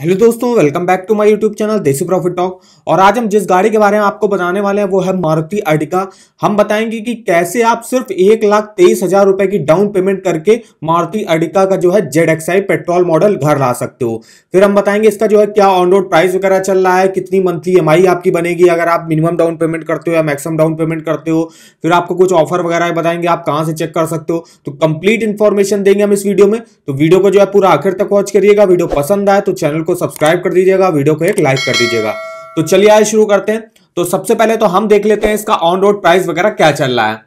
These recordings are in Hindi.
हेलो दोस्तों welcome back to my YouTube channel Desi profit talk और आज हम जिस गाड़ी के बारे में आपको बताने वाले हैं वो है मारुति अर्टिका हम बताएंगे कि कैसे आप सिर्फ एक लाख तेईस हजार रुपए की डाउन पेमेंट करके मारुति अर्टिका का जो है जेड एक्सआई पेट्रोल मॉडल घर ला सकते हो फिर हम बताएंगे इसका जो है क्या ऑन रोड प्राइस वगैरह चल रहा है कितनी मंथली एम आपकी बनेगी अगर आप मिनिमम डाउन पेमेंट करते हो या मैक्सिमम डाउन पेमेंट करते हो फिर आपको कुछ ऑफर वगैरह बताएंगे आप कहाँ से चेक कर सकते हो तो कंप्लीट इन्फॉर्मेशन देंगे हम इस वीडियो में तो वीडियो को जो है पूरा आखिर तक वॉच करिएगा वीडियो पसंद आए तो चैनल को सब्सक्राइब कर दीजिएगा वीडियो को एक लाइक कर दीजिएगा तो चलिए आज शुरू करते हैं तो सबसे पहले तो हम देख लेते हैं इसका ऑन रोड प्राइस वगैरह क्या चल रहा है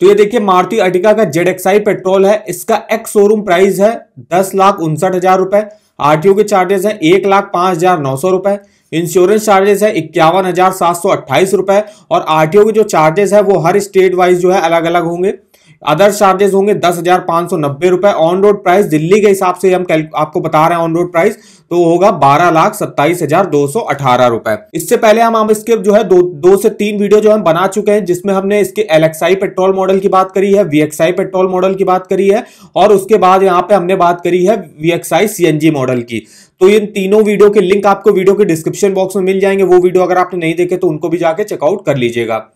तो ये देखिए मारुति अटिका का जेड एक्साई पेट्रोल है इसका एक्स शोरूम प्राइस है दस लाख उनसठ हजार रुपए आरटीओ के चार्जेस है एक लाख पांच हजार नौ सौ रुपए इंश्योरेंस चार्जेस है इक्यावन हजार सात सौ अट्ठाईस रुपए और आरटीओ के जो चार्जेस है वो हर स्टेट वाइज जो है अलग अलग होंगे अदर चार्जेस होंगे दस हजार पांच सौ नब्बे रुपए ऑन रोड प्राइस दिल्ली के हिसाब से हम आपको बता रहे हैं ऑन रोड प्राइस तो होगा बारह लाख सत्ताईस हजार दो सौ अठारह रुपए इससे पहले हम हम इसके जो है दो दो से तीन वीडियो जो हम बना चुके हैं जिसमें हमने इसके एलेक्साई पेट्रोल मॉडल की बात करी है वीएक्साई पेट्रोल मॉडल की बात करी है और उसके बाद यहाँ पे हमने बात करी है वीएक्सआई सी मॉडल की तो इन तीनों वीडियो के लिंक आपको वीडियो के डिस्क्रिप्शन बॉक्स में मिल जाएंगे वो वीडियो अगर आपने नहीं देखे तो उनको भी जाके चेकआउट कर लीजिएगा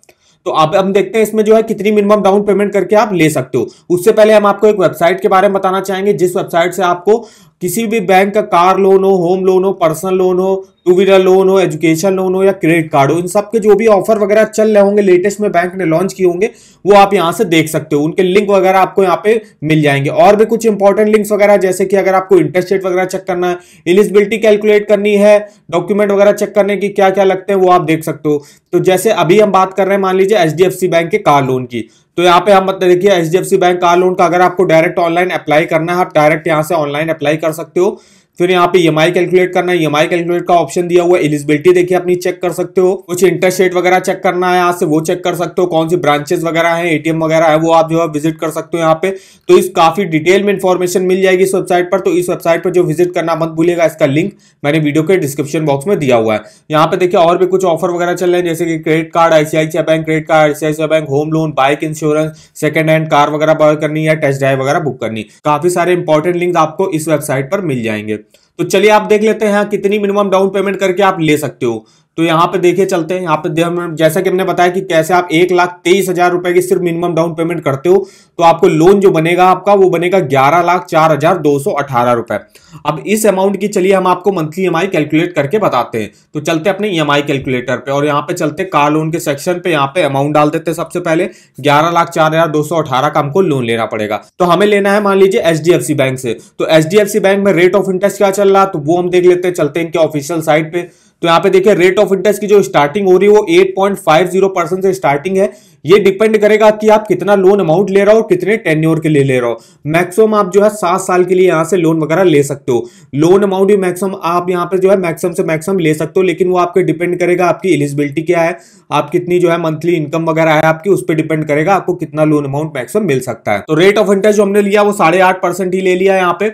तो आप हम देखते हैं इसमें जो है कितनी मिनिमम डाउन पेमेंट करके आप ले सकते हो उससे पहले हम आपको एक वेबसाइट के बारे में बताना चाहेंगे जिस वेबसाइट से आपको किसी भी बैंक का कार लोन हो होम लोन हो पर्सनल लोन हो टू व्हीलर लोन हो एजुकेशन लोन हो या क्रेडिट कार्ड हो इन सब के जो भी ऑफर वगैरह चल रहे होंगे लेटेस्ट में बैंक ने लॉन्च किए होंगे वो आप यहाँ से देख सकते हो उनके लिंक वगैरह आपको यहाँ पे मिल जाएंगे और भी कुछ इंपॉर्टेंट लिंक्स वगैरह जैसे कि अगर आपको इंटरेस्ट रेट वगैरह चेक करना है एलिजिबिलिटी कैलकुलेट करनी है डॉक्यूमेंट वगैरह चेक करने की क्या क्या लगते हैं वो आप देख सकते हो तो जैसे अभी हम बात कर रहे हैं मान लीजिए एच बैंक के कार लोन की तो यहाँ पे हम मतलब देखिए एच बैंक कार लोन का अगर आपको डायरेक्ट ऑनलाइन अप्लाई करना है आप डायरेक्ट यहाँ से ऑनलाइन अप्लाई कर सकते हो फिर यहाँ पे ई e कैलकुलेट करना है ई e कैलकुलेट का ऑप्शन दिया हुआ है एलिजिबिलिटी देखिए अपनी चेक कर सकते हो कुछ इंटरेस्ट रेट वगैरह चेक करना है यहाँ से वो चेक कर सकते हो कौन सी ब्रांचेस वगैरह है एटीएम वगैरह है वो आप जो है विजिट कर सकते हो यहाँ पे तो इस काफी डिटेल में इन्फॉर्मेशन मिल जाएगी इस वेबसाइट पर तो इस वेबसाइट पर जो विजिट करना मत भूलेगा इसका लिंक मैंने वीडियो के डिस्क्रिप्शन बॉक्स में दिया हुआ है यहाँ पे देखिए और भी कुछ ऑफर वगैरह चल रहे हैं जैसे कि credit card ICICI bank credit card ICICI bank home loan bike insurance second hand car वगैरह बॉय करनी या टेस्ट ड्राइव वगैरह बुक करनी काफी सारे इंपॉर्टेंट लिंक आपको इस वेबसाइट पर मिल जाएंगे तो चलिए आप देख लेते हैं कितनी मिनिमम डाउन पेमेंट करके आप ले सकते हो तो यहाँ पे देखिए चलते हैं यहाँ पे जैसा कि हमने बताया कि कैसे आप एक लाख तेईस हजार रुपए की सिर्फ मिनिमम डाउन पेमेंट करते हो तो आपको लोन जो बनेगा आपका वो बनेगा ग्यारह लाख चार हजार दो सौ अठारह रुपए अब इस अमाउंट की चलिए हम आपको मंथली ई कैलकुलेट करके बताते हैं तो चलते अपने ई e कैलकुलेटर पे और यहाँ पे चलते कार लोन के सेक्शन पे यहाँ पे अमाउंट डाल देते हैं सबसे पहले ग्यारह लाख चार हजार दो सौ अठारह का हमको लोन लेना पड़ेगा तो हमें लेना है मान लीजिए एच बैंक से तो एच बैंक में रेट ऑफ इंटरेस्ट क्या चल रहा तो वो हम देख लेते हैं चलते हैं इनके ऑफिशियल साइट पे तो यहाँ पे देखिए रेट ऑफ इंटरेस्ट की जो स्टार्टिंग हो रही है वो 8.50 परसेंट से स्टार्टिंग है ये डिपेंड करेगा कि आप कितना लोन अमाउंट ले रहे हो और कितने टेन्योर के लिए ले रहे हो मैक्सिमम आप जो है सात साल के लिए यहाँ से लोन वगैरह ले सकते हो लोन अमाउंट भी मैक्सिमम आप यहाँ पे जो है मैक्सिमम से मैक्सिमम ले सकते हो लेकिन वो आपके डिपेंड करेगा आपकी एलिजिबिलिटी क्या है आप कितनी जो है मंथली इनकम वगैरह है आपकी उस पर डिपेंड करेगा आपको कितना लोन अमाउंट मैक्सिमम मिल सकता है तो रेट ऑफ इंटरेस्ट जो हमने लिया वो साढ़े ही ले लिया यहाँ पे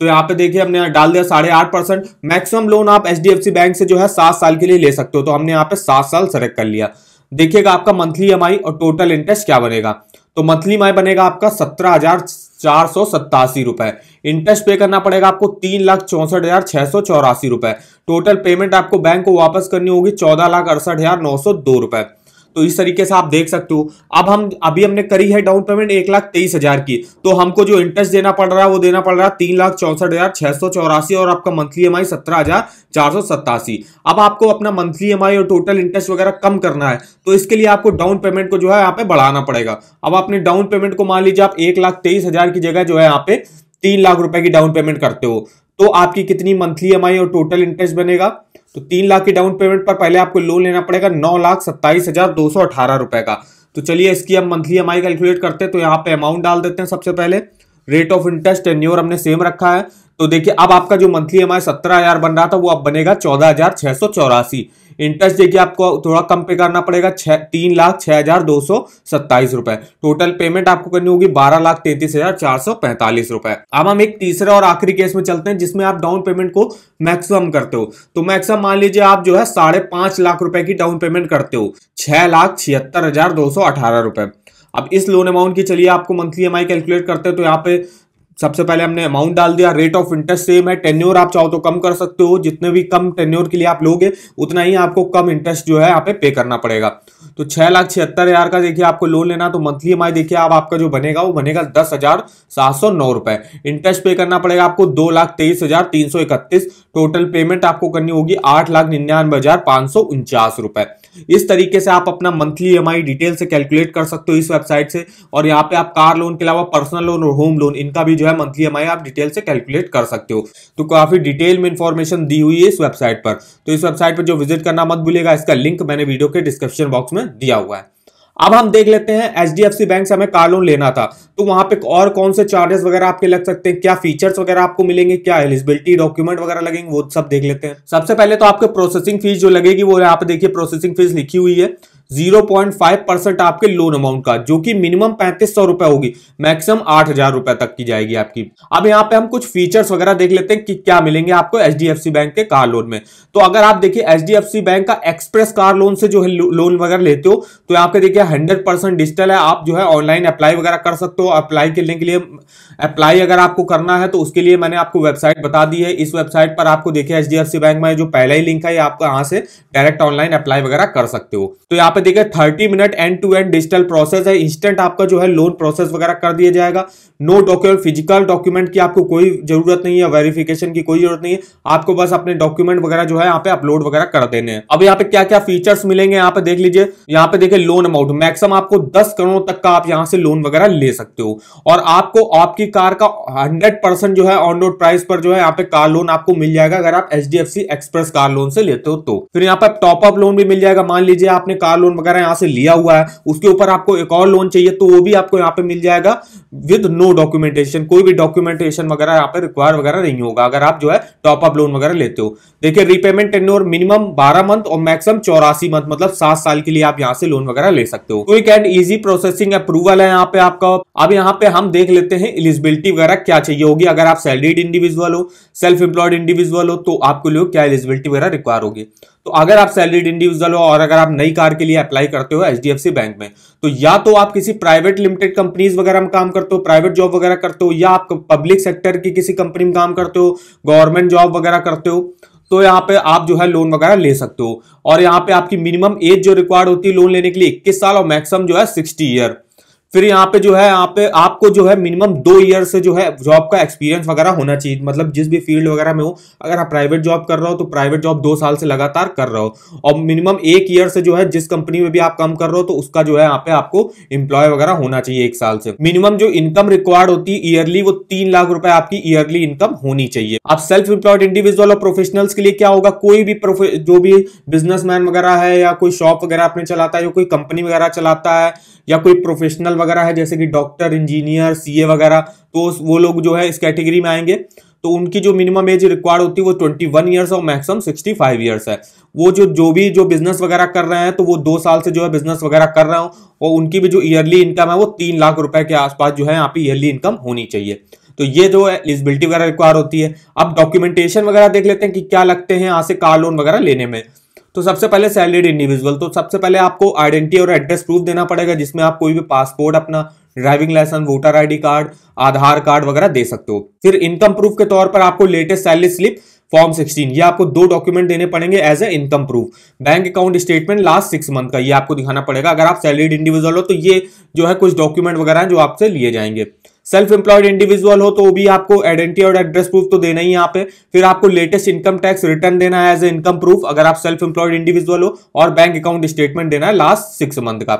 तो यहाँ पे देखिए हमने डाल दिया साढ़े आठ परसेंट मैक्सिमम लोन आप एच बैंक से जो है सात साल के लिए ले सकते हो तो हमने यहाँ पे सात साल सेलेक्ट कर लिया देखिएगा आपका मंथली ई और टोटल इंटरेस्ट क्या बनेगा तो मंथली ई बनेगा आपका सत्रह हजार चार सौ सत्तासी रुपए इंटरेस्ट पे करना पड़ेगा आपको तीन लाख चौंसठ हजार छह सौ चौरासी रुपए टोटल पेमेंट आपको बैंक को वापस करनी होगी चौदह लाख अड़सठ हजार नौ सौ दो रुपए तो इस तरीके से आप देख सकते हो अब हम अभी हमने करी है डाउन पेमेंट एक लाख तेईस हजार की तो हमको जो इंटरेस्ट देना पड़ रहा है वो देना पड़ रहा है तीन लाख चौसठ हजार छह सौ चौरासी और आपका मंथली एम आई सत्रह हजार चार सौ सत्तासी अब आपको अपना मंथली एम और टोटल इंटरेस्ट वगैरह कम करना है तो इसके लिए आपको डाउन पेमेंट को जो है यहाँ पे बढ़ाना पड़ेगा अब आपने डाउन पेमेंट को मान लीजिए आप एक लाख तेईस हजार की जगह जो है यहाँ पे तीन लाख रुपए की डाउन पेमेंट करते हो तो आपकी कितनी मंथली एम और टोटल इंटरेस्ट बनेगा तो तीन लाख की डाउन पेमेंट पर पहले आपको लोन लेना पड़ेगा नौ लाख सत्ताईस हजार दो सौ अठारह रुपए का तो चलिए इसकी हम मंथली एम कैलकुलेट करते हैं तो यहाँ पे अमाउंट डाल देते हैं सबसे पहले रेट ऑफ इंटरेस्ट टेन्योर हमने सेम रखा है तो देखिए अब आपका जो मंथली एम आई सत्रह हजार बन रहा था वो अब बनेगा चौदह हजार छह सौ चौरासी इंटरेस्ट देखिए आपको थोड़ा कम पे करना पड़ेगा छह तीन लाख छह हज़ार दो सौ सत्ताईस रुपए टोटल पेमेंट आपको करनी होगी बारह लाख तैतीस हज़ार चार सौ पैंतालीस रुपए अब हम एक तीसरे और आखिरी केस में चलते हैं जिसमें आप डाउन पेमेंट को मैक्सिमम करते हो तो मैक्सिमम मान लीजिए आप जो है साढ़े पांच लाख रुपए की डाउन पेमेंट करते हो छह लाख छिहत्तर हज़ार दो सौ अठारह रुपए अब इस लोन अमाउंट की चलिए आपको मंथली ई कैलकुलेट करते हैं तो यहाँ पे सबसे पहले हमने अमाउंट डाल दिया रेट ऑफ इंटरेस्ट सेम है टेन्योर आप चाहो तो कम कर सकते हो जितने भी कम टेन्योर के लिए आप लोगे उतना ही आपको कम इंटरेस्ट जो है यहाँ पे पे करना पड़ेगा तो छह लाख छिहत्तर हजार का देखिए आपको लोन लेना तो मंथली ई देखिए आप आपका जो बनेगा वो बनेगा दस हजार सात सौ नौ रुपए इंटरेस्ट पे करना पड़ेगा आपको दो लाख तेईस हजार तीन सौ इकतीस टोटल पेमेंट आपको करनी होगी आठ लाख निन्यानवे हजार पांच सौ उनचास रुपए इस तरीके से आप अपना मंथली ई डिटेल से कैलकुलेट कर सकते हो इस वेबसाइट से और यहाँ पे आप कार लोन के अलावा पर्सनल लोन और होम लोन इनका भी जो है मंथली ई आप डिटेल से कैलकुलेट कर सकते हो तो काफी डिटेल में इंफॉर्मेशन दी हुई है इस वेबसाइट पर तो इस वेबसाइट पर जो विजिट करना मत भूलेगा इसका लिंक मैंने वीडियो के डिस्क्रिप्शन बॉक्स में में दिया हुआ है अब हम देख लेते हैं H D F C bank से हमें कार लोन लेना था तो वहां पे और कौन से चार्जेस वगैरह आपके लग सकते हैं क्या फीचर्स वगैरह आपको मिलेंगे क्या एलिजिबिलिटी डॉक्यूमेंट वगैरह लगेंगे वो सब देख लेते हैं सबसे पहले तो आपके प्रोसेसिंग फीस जो लगेगी वो यहाँ पे देखिए प्रोसेसिंग फीस लिखी हुई है 0.5 परसेंट आपके लोन अमाउंट का जो कि मिनिमम पैंतीस सौ रुपए होगी मैक्सिमम आठ हजार रुपए तक की जाएगी आपकी अब यहाँ पे हम कुछ फीचर्स वगैरह देख लेते हैं कि क्या मिलेंगे आपको एच बैंक के कार लोन में तो अगर आप देखिए एच बैंक का एक्सप्रेस कार लोन से जो है लोन वगैरह लेते हो तो यहाँ पे देखिए हंड्रेड परसेंट डिजिटल है आप जो है ऑनलाइन अप्लाई वगैरह कर सकते हो अप्लाई करने के लिए अप्लाई अगर आपको करना है तो उसके लिए मैंने आपको वेबसाइट बता दी है इस वेबसाइट पर आपको देखिए एच बैंक में जो पहला ही लिंक है आपको यहाँ से डायरेक्ट ऑनलाइन अप्लाई वगैरह कर सकते हो तो यहाँ पे देखिए thirty minute end to end digital process है इंस्टेंट आपका जो है लोन प्रोसेस वगैरह कर दिया जाएगा नो डॉक्यूमेंट फिजिकल डॉक्यूमेंट की आपको कोई जरूरत नहीं है वेरिफिकेशन की कोई जरूरत नहीं है आपको बस अपने डॉक्यूमेंट वगैरह जो है यहाँ पे अपलोड वगैरह कर देने हैं अब यहाँ पे क्या क्या फीचर्स मिलेंगे यहाँ पे देख लीजिए यहाँ पे देखिए लोन अमाउंट मैक्सिम आपको दस करोड़ तक का आप यहाँ से लोन वगैरह ले सकते हो और आपको आपकी कार का हंड्रेड जो है ऑन रोड प्राइस पर जो है यहाँ पे कार लोन आपको मिल जाएगा अगर आप एच एक्सप्रेस कार लोन से लेते हो तो फिर यहाँ पे टॉपअप लोन भी मिल जाएगा मान लीजिए आपने कार लोन वगैरह यहाँ से लिया हुआ है उसके ऊपर आपको एक और लोन चाहिए तो वो भी आपको यहाँ पे मिल जाएगा विद नो डॉक्यूमेंटेशन कोई भी डॉक्यूमेंटेशन वगैरह यहाँ पे रिक्वायर वगैरह नहीं होगा अगर आप जो है टॉप अप लोन वगैरह लेते हो देखिए रिपेमेंट टेन्योर मिनिमम बारह मंथ और मैक्सिमम चौरासी मंथ मतलब सात साल के लिए आप यहाँ से लोन वगैरह ले सकते हो quick and easy processing approval है यहाँ पे आपका अब यहाँ पे हम देख लेते हैं एलिजिबिलिटी वगैरह क्या चाहिए होगी अगर आप सैलरीड इंडिविजुअल हो सेल्फ एम्प्लॉयड इंडिविजुअल हो तो आपके लिए क्या एलिजिबिलिटी वगैरह रिक्वायर होगी तो अगर आप सैलरीड इंडिविजुअल हो और अगर आप नई कार के लिए अप्लाई करते हो एच बैंक में तो या तो आप किसी प्राइवेट लिमिटेड कंपनीज वगैरह में काम करते हो प्राइवेट जॉब वगैरह करते हो या आप पब्लिक सेक्टर की किसी कंपनी में काम करते हो गवर्नमेंट जॉब वगैरह करते हो तो यहाँ पे आप जो है लोन वगैरह ले सकते हो और यहाँ पे आपकी मिनिमम एज जो रिक्वायर्ड होती है लोन लेने के लिए इक्कीस साल और मैक्सिमम जो है सिक्सटी ईयर फिर यहाँ पे जो है यहाँ पे आपको जो है मिनिमम दो ईयर से जो है जॉब का एक्सपीरियंस वगैरह होना चाहिए मतलब जिस भी फील्ड वगैरह में हो अगर आप प्राइवेट जॉब कर रहे हो तो प्राइवेट जॉब दो साल से लगातार कर रहे हो और मिनिमम एक ईयर से जो है जिस कंपनी में भी आप काम कर रहे हो तो उसका जो है यहाँ पे आपको इंप्लॉय वगैरह होना चाहिए एक साल से मिनिमम जो इनकम रिक्वायर्ड होती है ईयरली वो तीन लाख रुपए आपकी ईयरली इनकम होनी चाहिए आप सेल्फ इंप्लॉयड इंडिविजुअल और प्रोफेशनल्स के लिए क्या होगा कोई भी जो भी बिजनेसमैन वगैरह है या कोई शॉप वगैरह अपने चलाता है या कोई कंपनी वगैरह चलाता है या कोई प्रोफेशनल वगैरह है जैसे कि डॉक्टर इंजीनियर सीए वगैरह तो वो लोग जो है इस कैटेगरी में आएंगे तो उनकी जो मिनिमम एज रिक्वायर्ड होती है वो ट्वेंटी वन ईयर्स और मैक्सिमम सिक्सटी फाइव ईयर्स है वो जो जो भी जो बिजनेस वगैरह कर रहे हैं तो वो दो साल से जो है बिजनेस वगैरह कर रहे हो और उनकी भी जो ईयरली इनकम है वो तीन लाख रुपए के आसपास जो है यहाँ पे ईयरली इनकम होनी चाहिए तो ये जो एलिजिबिलिटी वगैरह रिक्वायर होती है अब डॉक्यूमेंटेशन वगैरह देख लेते हैं कि क्या लगते हैं यहाँ से कार लोन वगैरह लेने में तो सबसे पहले सैलरीड इंडिविजुअल तो सबसे पहले आपको आइडेंटिटी और एड्रेस प्रूफ देना पड़ेगा जिसमें आप कोई भी पासपोर्ट अपना driving licence voter ID card Aadhaar card वगैरह दे सकते हो फिर इनकम प्रूफ के तौर पर आपको लेटेस्ट सैलरी स्लिप फॉर्म 16 ये आपको दो डॉक्यूमेंट देने पड़ेंगे as a income proof bank account statement last six month का ये आपको दिखाना पड़ेगा अगर आप सैलरीड इंडिविजुअल हो तो ये जो है कुछ डॉक्यूमेंट वगैरह जो आपसे लिए जाएंगे सेल्फ एम्प्लॉयड इंडिविजुअल हो तो भी आपको आइडेंटिटी और एड्रेस प्रूफ तो देना ही यहाँ पे फिर आपको लेटेस्ट इनकम टैक्स रिटर्न देना है एज ए इनकम प्रूफ अगर आप सेल्फ एम्प्लॉयड इंडिविजुअल हो और बैंक अकाउंट स्टेटमेंट देना है लास्ट सिक्स मंथ का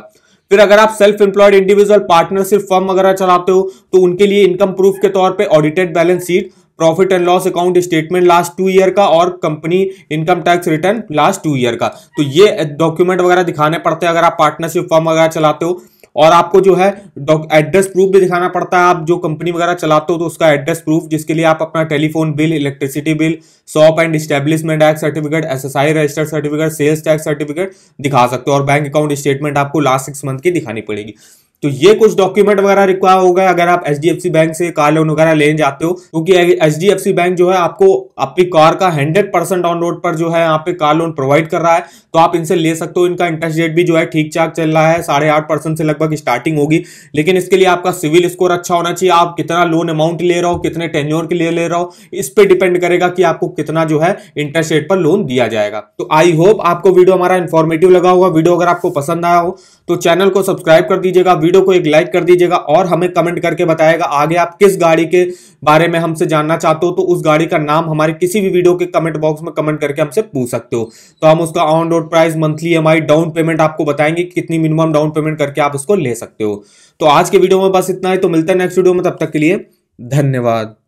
फिर अगर आप self employed individual partnership firm वगैरह चलाते हो तो उनके लिए इनकम प्रूफ के तौर पे audited balance sheet profit and loss account statement last two year का और company income tax return last two year का तो ये डॉक्यूमेंट वगैरह दिखाने पड़ते हैं अगर आप पार्टनरशिप फर्म वगैरह चलाते हो और आपको जो है एड्रेस प्रूफ भी दिखाना पड़ता है आप जो कंपनी वगैरह चलाते हो तो उसका एड्रेस प्रूफ जिसके लिए आप अपना telephone bill electricity bill shop and establishment act certificate S registered certificate sales tax certificate दिखा सकते हो और बैंक अकाउंट स्टेटमेंट आपको लास्ट सिक्स मंथ की दिखानी पड़ेगी तो ये कुछ डॉक्यूमेंट वगैरह रिक्वायर हो गए अगर आप H D F C bank से कार लोन वगैरह लेने जाते हो क्योंकि एच बैंक जो है आपको आपकी कार का हंड्रेड परसेंट ऑन रोड पर जो है यहाँ पे कार लोन प्रोवाइड कर रहा है तो आप इनसे ले सकते हो इनका इंटरेस्ट रेट भी जो है ठीक ठाक चल रहा है साढ़े आठ परसेंट से लगभग स्टार्टिंग होगी लेकिन इसके लिए आपका सिविल स्कोर अच्छा होना चाहिए आप कितना लोन अमाउंट ले रहे हो कितने टेन्योर के लिए ले रहे हो इस पर डिपेंड करेगा कि आपको कितना जो है इंटरेस्ट रेट पर लोन दिया जाएगा तो आई होप आपको वीडियो हमारा इन्फॉर्मेटिव लगा होगा वीडियो अगर आपको पसंद आया हो तो चैनल को सब्सक्राइब कर दीजिएगा वीडियो को एक लाइक कर दीजिएगा और हमें कमेंट करके बताएगा आगे आप किस गाड़ी के बारे में हमसे जानना चाहते हो तो उस गाड़ी का नाम हमारे किसी भी वीडियो के कमेंट बॉक्स में कमेंट करके हमसे पूछ सकते हो तो हम उसका on road price monthly M down payment आपको बताएंगे कितनी मिनिमम डाउन पेमेंट करके आप उसको ले सकते हो तो आज के वीडियो में बस इतना ही तो मिलता है नेक्स्ट वीडियो में तब तक के लिए धन्यवाद